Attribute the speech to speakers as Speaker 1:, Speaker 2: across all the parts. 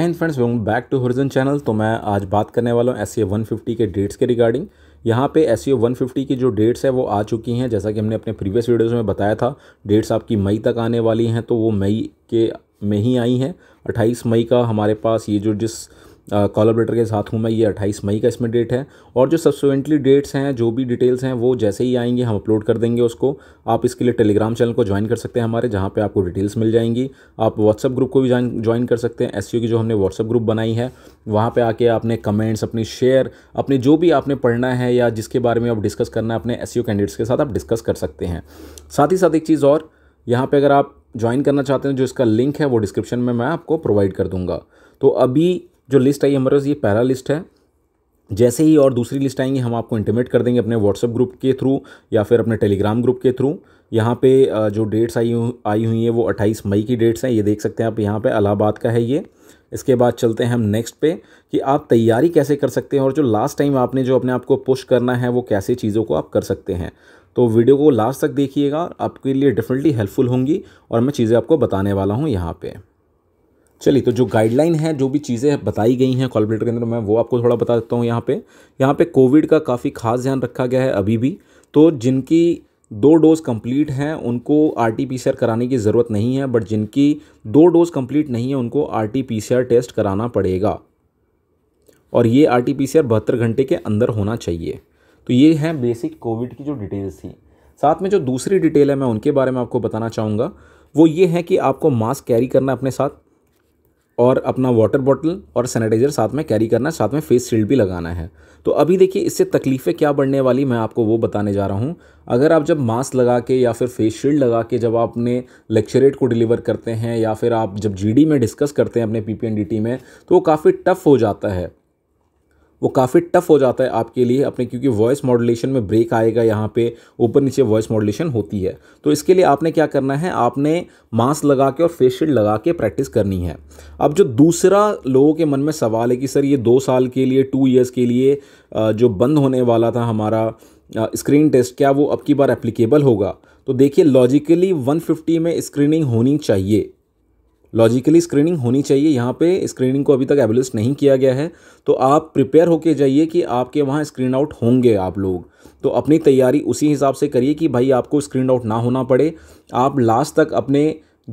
Speaker 1: and friends welcome back to Harijan channel तो मैं आज बात करने वाला हूँ एस सी वन फिफ्टी के डेट्स के रिगार्डिंग यहाँ पे एस सी वन फिफ्टी की जो डेट्स है वो आ चुकी हैं जैसा कि हमने अपने प्रीवियस वीडियोज़ में बताया था डेट्स आपकी मई तक आने वाली हैं तो वो मई के में ही आई हैं 28 मई का हमारे पास ये जो जिस कोलाबरेटर के साथ हूँ मैं ये 28 मई का इसमें डेट है और जो सब्सिक्वेंटली डेट्स हैं जो भी डिटेल्स हैं वो जैसे ही आएंगे हम अपलोड कर देंगे उसको आप इसके लिए टेलीग्राम चैनल को ज्वाइन कर सकते हैं हमारे जहाँ पर आपको डिटेल्स मिल जाएंगी आप व्हाट्सअप ग्रुप को भी ज्वाइन कर सकते हैं एस की जो हमने व्हाट्सअप ग्रुप बनाई है वहाँ पर आके आपने कमेंट्स अपनी शेयर अपने जो भी आपने पढ़ना है या जिसके बारे में आप डिस्कस करना है अपने एस कैंडिडेट्स के साथ आप डिस्कस कर सकते हैं साथ ही साथ एक चीज़ और यहाँ पे अगर आप ज्वाइन करना चाहते हैं जो इसका लिंक है वो डिस्क्रिप्शन में मैं आपको प्रोवाइड कर दूंगा तो अभी जो लिस्ट आई हमारे पास ये पहला लिस्ट है जैसे ही और दूसरी लिस्ट आएंगी हम आपको इंटीमेट कर देंगे अपने व्हाट्सअप ग्रुप के थ्रू या फिर अपने टेलीग्राम ग्रुप के थ्रू यहाँ पे जो डेट्स आई आई हुई हैं वो 28 मई की डेट्स हैं ये देख सकते हैं आप यहाँ पे अलाहाबाद का है ये इसके बाद चलते हैं हम नेक्स्ट पे कि आप तैयारी कैसे कर सकते हैं और जो लास्ट टाइम आपने जो अपने आप को पुश करना है वो कैसे चीज़ों को आप कर सकते हैं तो वीडियो को लास्ट तक देखिएगा आपके लिए डेफिनेटली हेल्पफुल होंगी और मैं चीज़ें आपको बताने वाला हूँ यहाँ पर चलिए तो जो गाइडलाइन है जो भी चीज़ें बताई गई हैं कॉलबलेटर के अंदर मैं वो आपको थोड़ा बता देता हूँ यहाँ पे यहाँ पे कोविड का काफ़ी खास ध्यान रखा गया है अभी भी तो जिनकी दो डोज़ कंप्लीट हैं उनको R T P C R कराने की ज़रूरत नहीं है बट जिनकी दो डोज़ कंप्लीट नहीं है उनको R T P C R test कराना पड़ेगा और ये R T P C R बहत्तर घंटे के अंदर होना चाहिए तो ये हैं बेसिक कोविड की जो डिटेल्स थी साथ में जो दूसरी डिटेल है मैं उनके बारे में आपको बताना चाहूँगा वो ये है कि आपको मास्क कैरी करना अपने साथ और अपना वाटर बॉटल और सैनिटाइज़र साथ में कैरी करना है साथ में फेस शील्ड भी लगाना है तो अभी देखिए इससे तकलीफ़ें क्या बढ़ने वाली मैं आपको वो बताने जा रहा हूँ अगर आप जब मास्क लगा के या फिर फेस शील्ड लगा के जब आप अपने लेक्चरेट को डिलीवर करते हैं या फिर आप जब जीडी में डिस्कस करते हैं अपने पीपीएनडीटी में तो वो काफ़ी टफ़ हो जाता है वो काफ़ी टफ हो जाता है आपके लिए अपने क्योंकि वॉइस मॉडुलेशन में ब्रेक आएगा यहाँ पे ऊपर नीचे वॉइस मॉडुलेशन होती है तो इसके लिए आपने क्या करना है आपने मास्क लगा के और फेस शील्ड लगा के प्रैक्टिस करनी है अब जो दूसरा लोगों के मन में सवाल है कि सर ये दो साल के लिए टू ईयर्स के लिए जो बंद होने वाला था हमारा स्क्रीन टेस्ट क्या वो अब की बार एप्लीकेबल होगा तो देखिए लॉजिकली 150 में स्क्रीनिंग होनी चाहिए लॉजिकली स्क्रीनिंग होनी चाहिए यहाँ पे स्क्रीनिंग को अभी तक एबलिस्ट नहीं किया गया है तो आप प्रिपेयर होके जाइए कि आपके वहाँ स्क्रीन आउट होंगे आप लोग तो अपनी तैयारी उसी हिसाब से करिए कि भाई आपको स्क्रीन आउट ना होना पड़े आप लास्ट तक अपने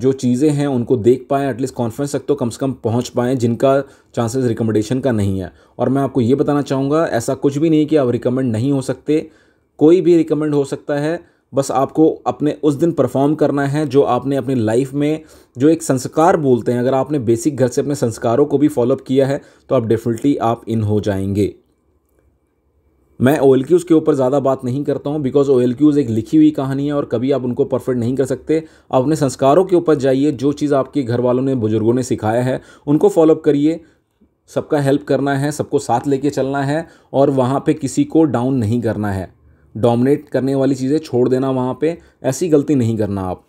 Speaker 1: जो चीज़ें हैं उनको देख पाएँ एटलीस्ट कॉन्फ्रेंस तक तो कम से कम पहुँच पाएँ जिनका चांसेस रिकमेंडेशन का नहीं है और मैं आपको ये बताना चाहूँगा ऐसा कुछ भी नहीं कि आप रिकमेंड नहीं हो सकते कोई भी रिकमेंड हो सकता है बस आपको अपने उस दिन परफॉर्म करना है जो आपने अपनी लाइफ में जो एक संस्कार बोलते हैं अगर आपने बेसिक घर से अपने संस्कारों को भी फॉलोअप किया है तो आप डेफिनेटली आप इन हो जाएंगे मैं ओ क्यूज़ के ऊपर ज़्यादा बात नहीं करता हूँ बिकॉज ओ क्यूज़ एक लिखी हुई कहानी है और कभी आप उनको परफेक्ट नहीं कर सकते आप अपने संस्कारों के ऊपर जाइए जो चीज़ आपके घर वालों ने बुज़ुर्गों ने सिखाया है उनको फॉलोअप करिए सबका हेल्प करना है सबको साथ लेके चलना है और वहाँ पे किसी को डाउन नहीं करना है डोमिनेट करने वाली चीज़ें छोड़ देना वहाँ पे ऐसी गलती नहीं करना आप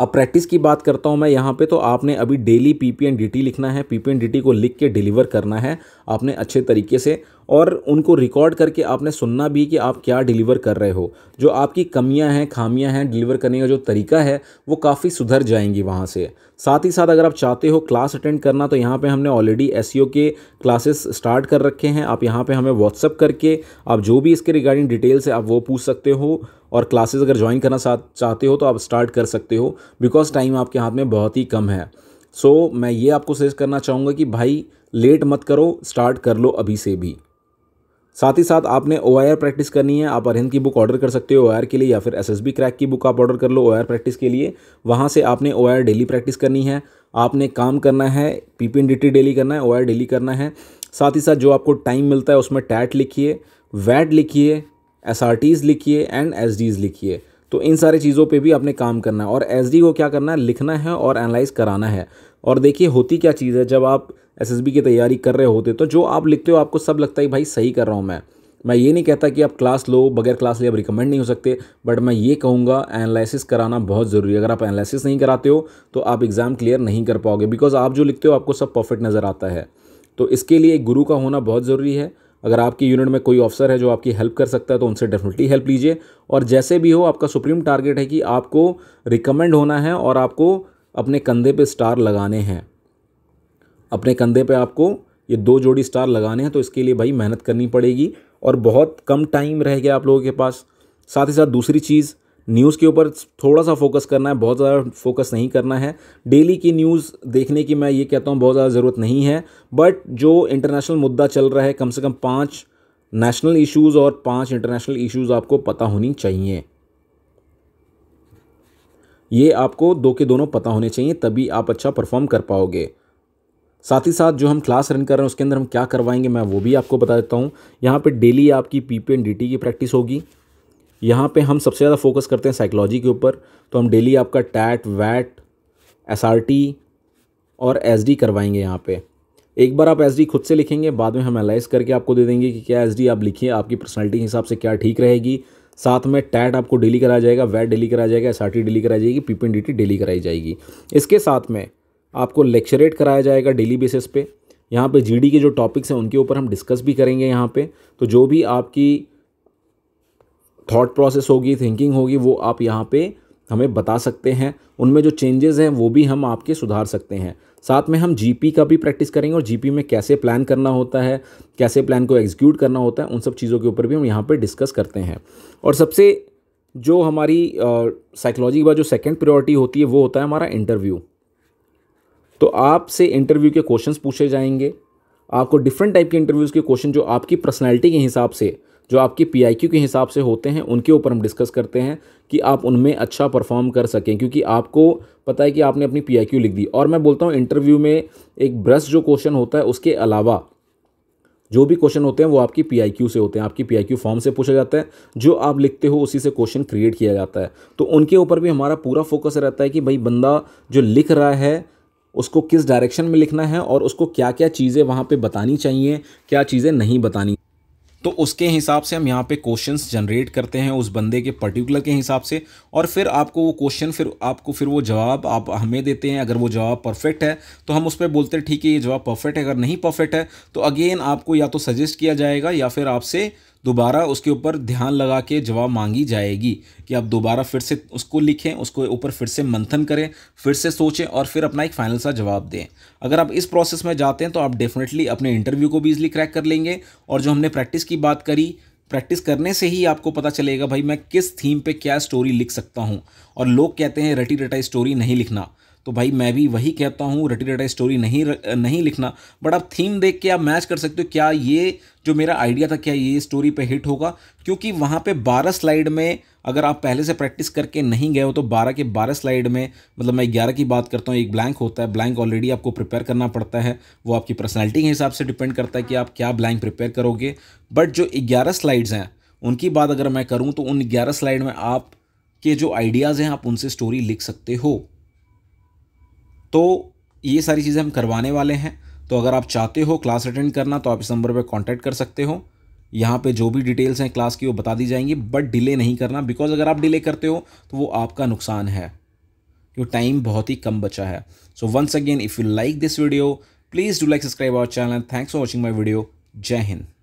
Speaker 1: अब प्रैक्टिस की बात करता हूँ मैं यहाँ पे तो आपने अभी daily P P N D T लिखना है P P N D T को लिख के डिलीवर करना है आपने अच्छे तरीके से और उनको रिकॉर्ड करके आपने सुनना भी कि आप क्या डिलीवर कर रहे हो जो आपकी कमियां हैं खामियां हैं डिलीवर करने का जो तरीका है वो काफ़ी सुधर जाएंगी वहाँ से साथ ही साथ अगर आप चाहते हो क्लास अटेंड करना तो यहाँ पे हमने ऑलरेडी एस e के क्लासेस स्टार्ट कर रखे हैं आप यहाँ पे हमें व्हाट्सअप करके आप जो भी इसके रिगार्डिंग डिटेल्स है आप वो पूछ सकते हो और क्लासेस अगर ज्वाइन करना चाहते हो तो आप स्टार्ट कर सकते हो बिकॉज टाइम आपके हाथ में बहुत ही कम है सो so, मैं ये आपको सजेस्ट करना चाहूँगा कि भाई लेट मत करो स्टार्ट कर लो अभी से भी साथ ही साथ आपने ओ प्रैक्टिस करनी है आप अरहिंद की बुक ऑर्डर कर सकते हो ओ के लिए या फिर एस क्रैक की बुक आप ऑर्डर कर लो ओ प्रैक्टिस के लिए वहाँ से आपने ओ डेली प्रैक्टिस करनी है आपने काम करना है पी पी डेली करना है ओ डेली करना है साथ ही साथ जो आपको टाइम मिलता है उसमें टैट लिखिए वैट लिखिए एस आर टीज़ लिखिए एंड एस लिखिए तो इन सारी चीज़ों पे भी आपने काम करना है और एस डी को क्या करना है लिखना है और एनालाइज कराना है और देखिए होती क्या चीज़ है जब आप एस एस बी की तैयारी कर रहे होते तो जो आप लिखते हो आपको सब लगता है भाई सही कर रहा हूँ मैं मैं ये नहीं कहता कि आप क्लास लो बगैर क्लास लिए आप रिकमेंड नहीं हो सकते बट मैं ये कहूँगा एनालिसिस कराना बहुत ज़रूरी है अगर आप एनालिसिस नहीं कराते हो तो आप एग्ज़ाम क्लियर नहीं कर पाओगे बिकॉज आप जो लिखते हो आपको सब परफेक्ट नज़र आता है तो इसके लिए एक गुरु का होना बहुत ज़रूरी है अगर आपकी यूनिट में कोई ऑफिसर है जो आपकी हेल्प कर सकता है तो उनसे डेफिनेटली हेल्प लीजिए और जैसे भी हो आपका सुप्रीम टारगेट है कि आपको रिकमेंड होना है और आपको अपने कंधे पे स्टार लगाने हैं अपने कंधे पे आपको ये दो जोड़ी स्टार लगाने हैं तो इसके लिए भाई मेहनत करनी पड़ेगी और बहुत कम टाइम रह गया आप लोगों के पास साथ ही साथ दूसरी चीज़ न्यूज़ के ऊपर थोड़ा सा फोकस करना है बहुत ज़्यादा फोकस नहीं करना है डेली की न्यूज़ देखने की मैं ये कहता हूँ बहुत ज़्यादा ज़रूरत नहीं है बट जो इंटरनेशनल मुद्दा चल रहा है कम से कम पाँच नेशनल इश्यूज़ और पाँच इंटरनेशनल इश्यूज़ आपको पता होनी चाहिए ये आपको दो के दोनों पता होने चाहिए तभी आप अच्छा परफॉर्म कर पाओगे साथ ही साथ जो हम क्लास रन कर रहे हैं उसके अंदर हम क्या करवाएंगे मैं वो भी आपको बता देता हूँ यहाँ पे डेली आपकी P P N D T की प्रैक्टिस होगी यहाँ पे हम सबसे ज़्यादा फोकस करते हैं साइकोलॉजी के ऊपर तो हम डेली आपका टैट वैट एस और एस करवाएंगे यहाँ पर एक बार आप एस खुद से लिखेंगे बाद में हम एनालाइज करके आपको दे देंगे कि क्या एस आप लिखिए आपकी पर्सनैलिटी के हिसाब से क्या ठीक रहेगी साथ में टैट आपको डेली कराया जाएगा वैट डेली कराया जाएगा एस डेली कराई जाएगी एन डी डेली कराई जाएगी इसके साथ में आपको लेक्चरेट कराया जाएगा डेली बेसिस पे यहाँ पे जीडी के जो टॉपिक्स हैं उनके ऊपर हम डिस्कस भी करेंगे यहाँ पे तो जो भी आपकी थॉट प्रोसेस होगी थिंकिंग होगी वो आप यहाँ पे हमें बता सकते हैं उनमें जो चेंजेस हैं वो भी हम आपके सुधार सकते हैं साथ में हम जीपी का भी प्रैक्टिस करेंगे और जीपी में कैसे प्लान करना होता है कैसे प्लान को एग्जीक्यूट करना होता है उन सब चीज़ों के ऊपर भी हम यहाँ पर डिस्कस करते हैं और सबसे जो हमारी साइकोलॉजी के बाद जो सेकेंड प्रायोरिटी होती है वो होता है हमारा इंटरव्यू तो आपसे इंटरव्यू के क्वेश्चंस पूछे जाएंगे आपको डिफरेंट टाइप के इंटरव्यूज़ के क्वेश्चन जो आपकी पर्सनैलिटी के हिसाब से जो आपके पी के हिसाब से होते हैं उनके ऊपर हम डिस्कस करते हैं कि आप उनमें अच्छा परफॉर्म कर सकें क्योंकि आपको पता है कि आपने अपनी पी लिख दी और मैं बोलता हूँ इंटरव्यू में एक ब्रश जो क्वेश्चन होता है उसके अलावा जो भी क्वेश्चन होते हैं वो आपकी पी से होते हैं आपकी पी फॉर्म से पूछा जाता है जो आप लिखते हो उसी से क्वेश्चन क्रिएट किया जाता है तो उनके ऊपर भी हमारा पूरा फोकस रहता है कि भाई बंदा जो लिख रहा है उसको किस डायरेक्शन में लिखना है और उसको क्या क्या चीज़ें वहाँ पे बतानी चाहिए क्या चीज़ें नहीं बतानी तो उसके हिसाब से हम यहाँ पे क्वेश्चंस जनरेट करते हैं उस बंदे के पर्टिकुलर के हिसाब से और फिर आपको वो क्वेश्चन फिर आपको फिर वो जवाब आप हमें देते हैं अगर वो जवाब परफेक्ट है तो हम उस पर बोलते हैं ठीक है ये जवाब परफेक्ट है अगर नहीं परफेक्ट है तो अगेन आपको या तो सजेस्ट किया जाएगा या फिर आपसे दोबारा उसके ऊपर ध्यान लगा के जवाब मांगी जाएगी कि आप दोबारा फिर से उसको लिखें उसको ऊपर फिर से मंथन करें फिर से सोचें और फिर अपना एक फाइनल सा जवाब दें अगर आप इस प्रोसेस में जाते हैं तो आप डेफिनेटली अपने इंटरव्यू को भी इजली क्रैक कर लेंगे और जो हमने प्रैक्टिस की बात करी प्रैक्टिस करने से ही आपको पता चलेगा भाई मैं किस थीम पे क्या स्टोरी लिख सकता हूँ और लोग कहते हैं रटी रटाई स्टोरी नहीं लिखना तो भाई मैं भी वही कहता हूँ रटी रटाई स्टोरी नहीं र, नहीं लिखना बट आप थीम देख के आप मैच कर सकते हो क्या ये जो मेरा आइडिया था क्या ये स्टोरी पे हिट होगा क्योंकि वहाँ पे बारह स्लाइड में अगर आप पहले से प्रैक्टिस करके नहीं गए हो तो बारह के बारह स्लाइड में मतलब मैं ग्यारह की बात करता हूँ एक ब्लैंक होता है ब्लैंक ऑलरेडी आपको प्रिपेयर करना पड़ता है वो आपकी पर्सनैलिटी के हिसाब से डिपेंड करता है कि आप क्या ब्लैंक प्रिपेयर करोगे बट जो ग्यारह स्लाइड्स हैं उनकी बात अगर मैं करूँ तो उन ग्यारह स्लाइड में आप के जो आइडियाज़ हैं आप उनसे स्टोरी लिख सकते हो तो ये सारी चीज़ें हम करवाने वाले हैं तो अगर आप चाहते हो क्लास अटेंड करना तो आप इस नंबर पर कॉन्टैक्ट कर सकते हो यहाँ पे जो भी डिटेल्स हैं क्लास की वो बता दी जाएंगी बट डिले नहीं करना बिकॉज अगर आप डिले करते हो तो वो आपका नुकसान है क्योंकि टाइम बहुत ही कम बचा है so once again if you like this video please do like subscribe our channel thanks for watching my video जय हिंद